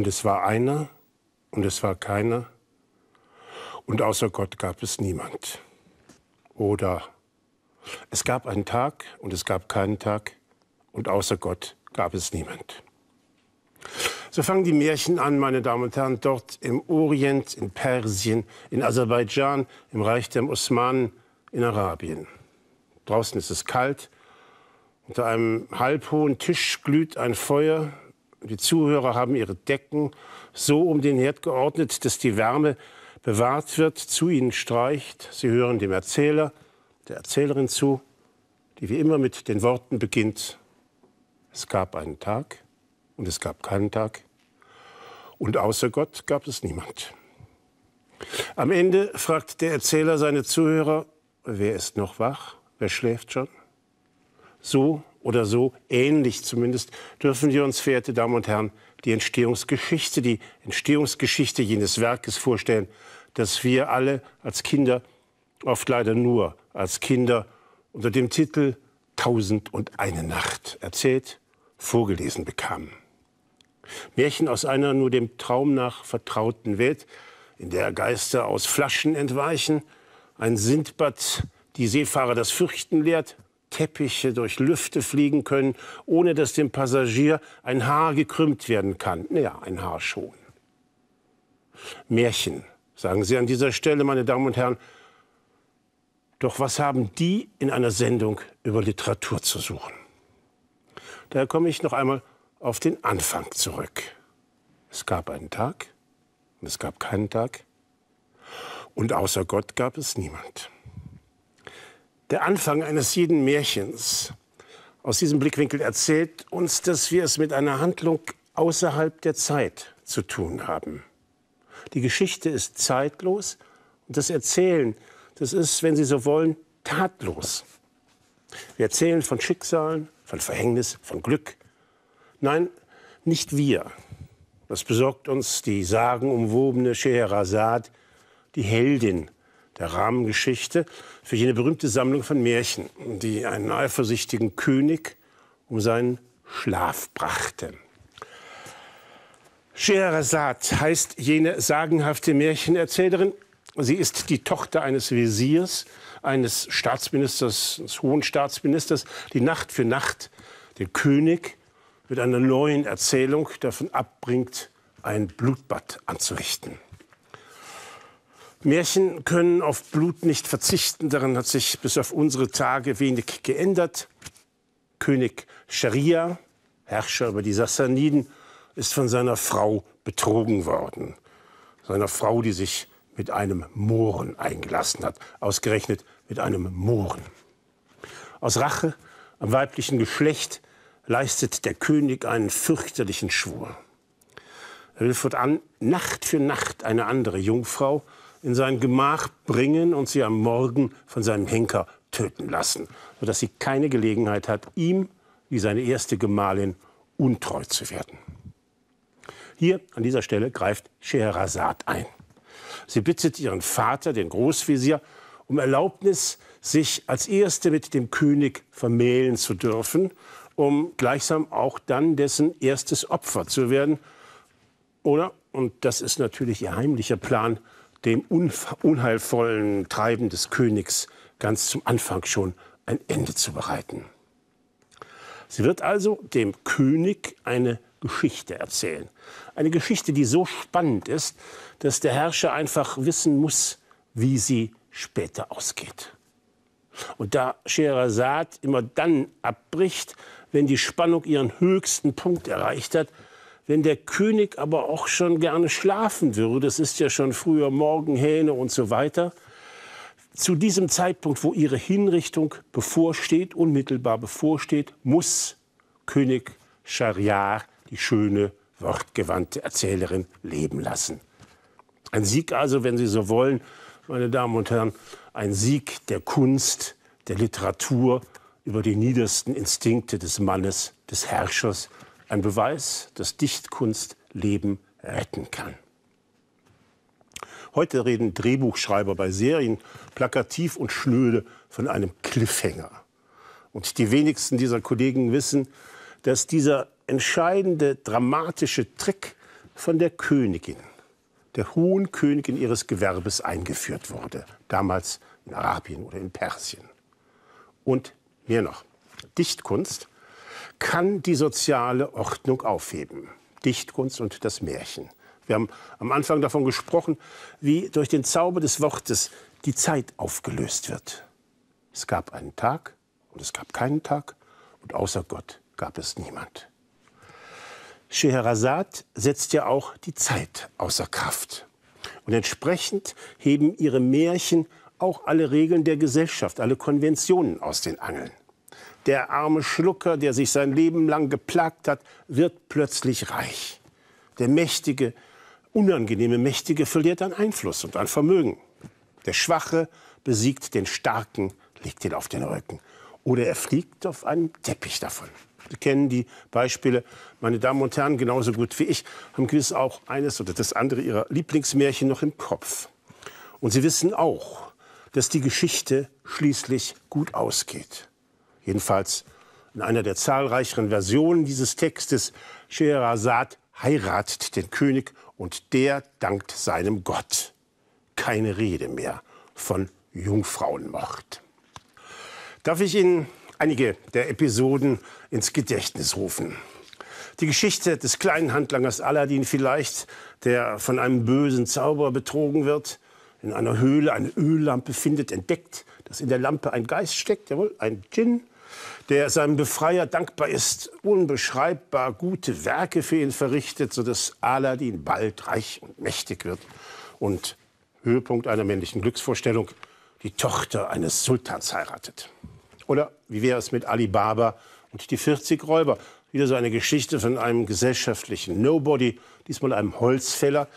Und es war einer und es war keiner. Und außer Gott gab es niemand. Oder es gab einen Tag und es gab keinen Tag. Und außer Gott gab es niemand. So fangen die Märchen an, meine Damen und Herren, dort im Orient, in Persien, in Aserbaidschan, im Reich der Osmanen, in Arabien. Draußen ist es kalt. Unter einem halbhohen Tisch glüht ein Feuer. Die Zuhörer haben ihre Decken so um den Herd geordnet, dass die Wärme bewahrt wird, zu ihnen streicht. Sie hören dem Erzähler, der Erzählerin zu, die wie immer mit den Worten beginnt, es gab einen Tag und es gab keinen Tag und außer Gott gab es niemand. Am Ende fragt der Erzähler seine Zuhörer, wer ist noch wach, wer schläft schon? So oder so ähnlich zumindest, dürfen wir uns, verehrte Damen und Herren, die Entstehungsgeschichte, die Entstehungsgeschichte jenes Werkes vorstellen, das wir alle als Kinder, oft leider nur als Kinder, unter dem Titel Tausend und eine Nacht erzählt, vorgelesen bekamen. Märchen aus einer nur dem Traum nach vertrauten Welt, in der Geister aus Flaschen entweichen, ein Sindbad die Seefahrer das Fürchten lehrt, Teppiche durch Lüfte fliegen können, ohne dass dem Passagier ein Haar gekrümmt werden kann. Naja, ein Haar schon. Märchen, sagen Sie an dieser Stelle, meine Damen und Herren. Doch was haben die in einer Sendung über Literatur zu suchen? Daher komme ich noch einmal auf den Anfang zurück. Es gab einen Tag und es gab keinen Tag. Und außer Gott gab es niemand der Anfang eines jeden Märchens. Aus diesem Blickwinkel erzählt uns, dass wir es mit einer Handlung außerhalb der Zeit zu tun haben. Die Geschichte ist zeitlos und das Erzählen, das ist, wenn Sie so wollen, tatlos. Wir erzählen von Schicksalen, von Verhängnis, von Glück. Nein, nicht wir. Das besorgt uns die sagenumwobene Scheherazade, die Heldin der Rahmengeschichte für jene berühmte Sammlung von Märchen, die einen eifersüchtigen König um seinen Schlaf brachte. Scheherazade heißt jene sagenhafte Märchenerzählerin. Sie ist die Tochter eines Wesirs, eines Staatsministers, eines hohen Staatsministers, die Nacht für Nacht den König mit einer neuen Erzählung davon abbringt, ein Blutbad anzurichten. Märchen können auf Blut nicht verzichten, daran hat sich bis auf unsere Tage wenig geändert. König Scharia, Herrscher über die Sassaniden, ist von seiner Frau betrogen worden. Seiner Frau, die sich mit einem Mohren eingelassen hat. Ausgerechnet mit einem Mohren. Aus Rache am weiblichen Geschlecht leistet der König einen fürchterlichen Schwur. Er will fortan Nacht für Nacht eine andere Jungfrau in sein Gemach bringen und sie am Morgen von seinem Henker töten lassen, sodass sie keine Gelegenheit hat, ihm, wie seine erste Gemahlin, untreu zu werden. Hier an dieser Stelle greift Scheherazad ein. Sie bittet ihren Vater, den Großvezier, um Erlaubnis, sich als Erste mit dem König vermählen zu dürfen, um gleichsam auch dann dessen erstes Opfer zu werden. Oder, und das ist natürlich ihr heimlicher Plan, dem unheilvollen Treiben des Königs ganz zum Anfang schon ein Ende zu bereiten. Sie wird also dem König eine Geschichte erzählen. Eine Geschichte, die so spannend ist, dass der Herrscher einfach wissen muss, wie sie später ausgeht. Und da Scheherazad immer dann abbricht, wenn die Spannung ihren höchsten Punkt erreicht hat, wenn der König aber auch schon gerne schlafen würde, es ist ja schon früher Morgen, Hähne und so weiter, zu diesem Zeitpunkt, wo ihre Hinrichtung bevorsteht, unmittelbar bevorsteht, muss König Schariar die schöne, wortgewandte Erzählerin leben lassen. Ein Sieg also, wenn Sie so wollen, meine Damen und Herren, ein Sieg der Kunst, der Literatur über die niedersten Instinkte des Mannes, des Herrschers, ein Beweis, dass Dichtkunst Leben retten kann. Heute reden Drehbuchschreiber bei Serien plakativ und schnöde von einem Cliffhanger. Und die wenigsten dieser Kollegen wissen, dass dieser entscheidende dramatische Trick von der Königin, der hohen Königin ihres Gewerbes eingeführt wurde, damals in Arabien oder in Persien. Und mehr noch, Dichtkunst kann die soziale Ordnung aufheben. Dichtkunst und das Märchen. Wir haben am Anfang davon gesprochen, wie durch den Zauber des Wortes die Zeit aufgelöst wird. Es gab einen Tag und es gab keinen Tag und außer Gott gab es niemand. Scheherazad setzt ja auch die Zeit außer Kraft. Und entsprechend heben ihre Märchen auch alle Regeln der Gesellschaft, alle Konventionen aus den Angeln. Der arme Schlucker, der sich sein Leben lang geplagt hat, wird plötzlich reich. Der mächtige, unangenehme Mächtige verliert an Einfluss und an Vermögen. Der Schwache besiegt den Starken, legt ihn auf den Rücken. Oder er fliegt auf einem Teppich davon. Sie kennen die Beispiele, meine Damen und Herren, genauso gut wie ich, haben gewiss auch eines oder das andere ihrer Lieblingsmärchen noch im Kopf. Und Sie wissen auch, dass die Geschichte schließlich gut ausgeht. Jedenfalls in einer der zahlreicheren Versionen dieses Textes, Scheherazad heiratet den König und der dankt seinem Gott. Keine Rede mehr von Jungfrauenmord. Darf ich Ihnen einige der Episoden ins Gedächtnis rufen? Die Geschichte des kleinen Handlangers Aladdin vielleicht, der von einem bösen Zauberer betrogen wird, in einer Höhle eine Öllampe findet, entdeckt, dass in der Lampe ein Geist steckt, jawohl, ein Djinn, der seinem Befreier dankbar ist, unbeschreibbar gute Werke für ihn verrichtet, sodass Aladdin bald reich und mächtig wird. Und Höhepunkt einer männlichen Glücksvorstellung, die Tochter eines Sultans heiratet. Oder wie wäre es mit Ali Baba und die 40 Räuber? Wieder so eine Geschichte von einem gesellschaftlichen Nobody, diesmal einem Holzfäller,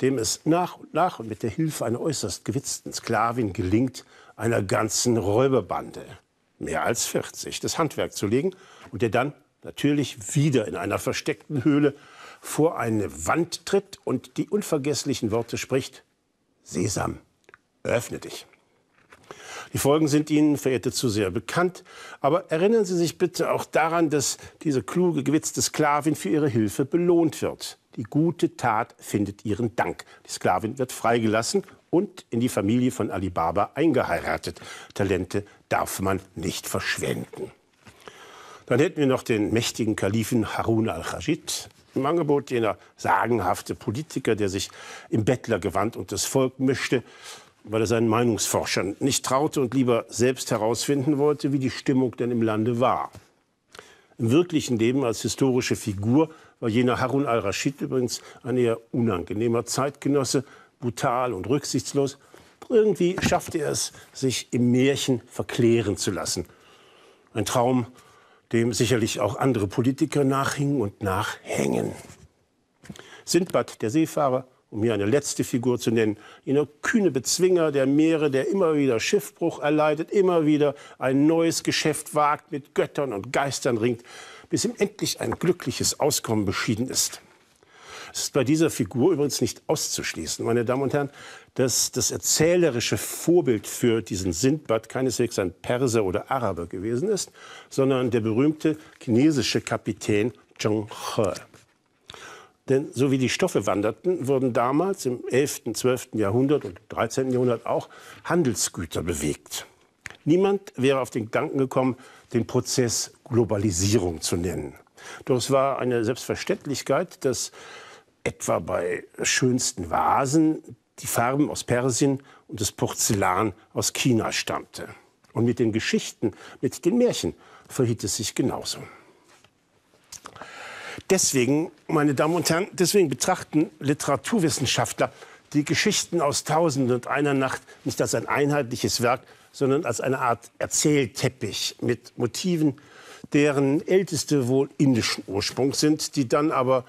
dem es nach und nach und mit der Hilfe einer äußerst gewitzten Sklavin gelingt, einer ganzen Räuberbande mehr als 40, das Handwerk zu legen und der dann natürlich wieder in einer versteckten Höhle vor eine Wand tritt und die unvergesslichen Worte spricht, Sesam, öffne dich. Die Folgen sind Ihnen, verehrte Zuseher, bekannt, aber erinnern Sie sich bitte auch daran, dass diese kluge, gewitzte Sklavin für ihre Hilfe belohnt wird. Die gute Tat findet ihren Dank. Die Sklavin wird freigelassen und in die Familie von Alibaba eingeheiratet. Talente darf man nicht verschwenden. Dann hätten wir noch den mächtigen Kalifen Harun al-Rashid, im Angebot jener sagenhafte Politiker, der sich im Bettlergewand und das Volk mischte, weil er seinen Meinungsforschern nicht traute und lieber selbst herausfinden wollte, wie die Stimmung denn im Lande war. Im wirklichen Leben als historische Figur war jener Harun al-Rashid übrigens ein eher unangenehmer Zeitgenosse, brutal und rücksichtslos. Irgendwie schaffte er es, sich im Märchen verklären zu lassen. Ein Traum, dem sicherlich auch andere Politiker nachhingen und nachhängen. Sindbad, der Seefahrer, um hier eine letzte Figur zu nennen, jener kühne Bezwinger der Meere, der immer wieder Schiffbruch erleidet, immer wieder ein neues Geschäft wagt, mit Göttern und Geistern ringt, bis ihm endlich ein glückliches Auskommen beschieden ist. Es ist bei dieser Figur übrigens nicht auszuschließen, meine Damen und Herren, dass das erzählerische Vorbild für diesen Sindbad keineswegs ein Perser oder Araber gewesen ist, sondern der berühmte chinesische Kapitän Zheng He. Denn so wie die Stoffe wanderten, wurden damals im 11., 12. Jahrhundert und 13. Jahrhundert auch Handelsgüter bewegt. Niemand wäre auf den Gedanken gekommen, den Prozess Globalisierung zu nennen. Doch es war eine Selbstverständlichkeit, dass etwa bei schönsten Vasen die Farben aus Persien und das Porzellan aus China stammte. Und mit den Geschichten, mit den Märchen verhielt es sich genauso. Deswegen, meine Damen und Herren, deswegen betrachten Literaturwissenschaftler die Geschichten aus Tausend und einer Nacht nicht als ein einheitliches Werk, sondern als eine Art Erzählteppich mit Motiven, deren älteste wohl indischen Ursprung sind, die dann aber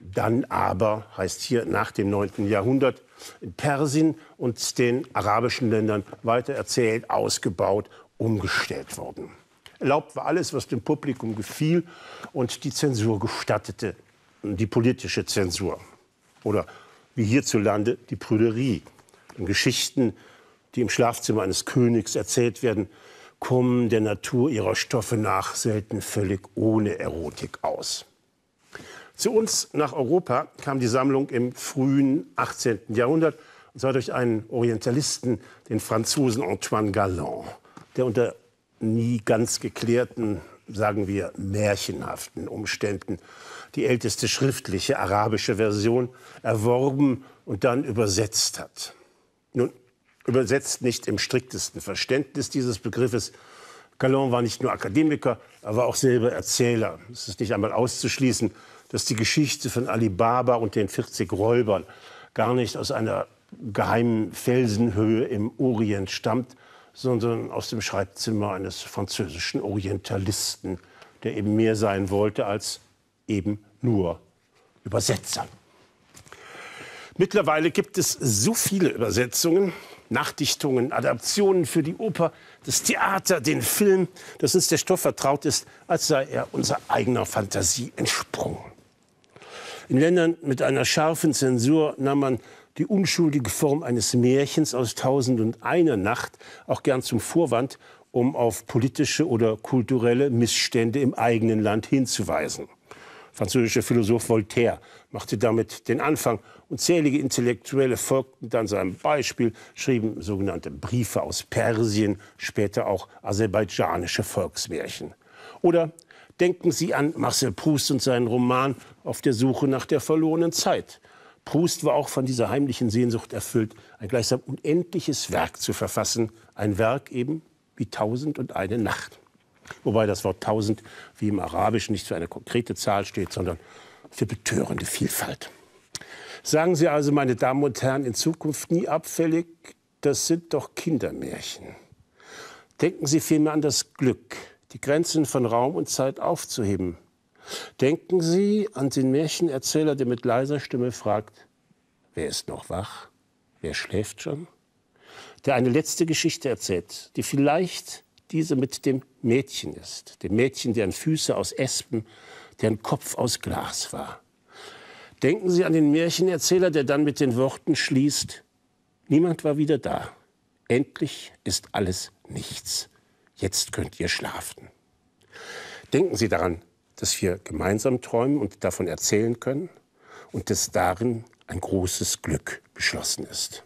dann aber heißt hier nach dem 9. Jahrhundert in Persien und den arabischen Ländern weiter erzählt, ausgebaut, umgestellt worden. Erlaubt war alles, was dem Publikum gefiel und die Zensur gestattete, die politische Zensur. Oder wie hierzulande die Prüderie. In Geschichten, die im Schlafzimmer eines Königs erzählt werden, kommen der Natur ihrer Stoffe nach selten völlig ohne Erotik aus. Zu uns nach Europa kam die Sammlung im frühen 18. Jahrhundert, und zwar durch einen Orientalisten, den Franzosen Antoine Galland, der unter nie ganz geklärten, sagen wir, märchenhaften Umständen die älteste schriftliche arabische Version erworben und dann übersetzt hat. Nun, übersetzt nicht im striktesten Verständnis dieses Begriffes, Calon war nicht nur Akademiker, er war auch selber Erzähler. Es ist nicht einmal auszuschließen, dass die Geschichte von Ali Baba und den 40 Räubern gar nicht aus einer geheimen Felsenhöhe im Orient stammt, sondern aus dem Schreibzimmer eines französischen Orientalisten, der eben mehr sein wollte als eben nur Übersetzer. Mittlerweile gibt es so viele Übersetzungen, Nachdichtungen, Adaptionen für die Oper, das Theater, den Film, dass uns der Stoff vertraut ist, als sei er unserer eigenen Fantasie entsprungen. In Ländern mit einer scharfen Zensur nahm man die unschuldige Form eines Märchens aus Tausend und einer Nacht auch gern zum Vorwand, um auf politische oder kulturelle Missstände im eigenen Land hinzuweisen französische Philosoph Voltaire machte damit den Anfang und zählige Intellektuelle folgten dann seinem Beispiel, schrieben sogenannte Briefe aus Persien, später auch aserbaidschanische Volksmärchen. Oder denken Sie an Marcel Proust und seinen Roman Auf der Suche nach der verlorenen Zeit. Proust war auch von dieser heimlichen Sehnsucht erfüllt, ein gleichsam unendliches Werk zu verfassen, ein Werk eben wie Tausend und eine Nacht. Wobei das Wort 1000 wie im Arabischen nicht für eine konkrete Zahl steht, sondern für betörende Vielfalt. Sagen Sie also, meine Damen und Herren, in Zukunft nie abfällig, das sind doch Kindermärchen. Denken Sie vielmehr an das Glück, die Grenzen von Raum und Zeit aufzuheben. Denken Sie an den Märchenerzähler, der mit leiser Stimme fragt, wer ist noch wach? Wer schläft schon? Der eine letzte Geschichte erzählt, die vielleicht diese mit dem Mädchen ist, dem Mädchen, deren Füße aus Espen, deren Kopf aus Glas war. Denken Sie an den Märchenerzähler, der dann mit den Worten schließt, niemand war wieder da. Endlich ist alles nichts. Jetzt könnt ihr schlafen. Denken Sie daran, dass wir gemeinsam träumen und davon erzählen können und dass darin ein großes Glück beschlossen ist.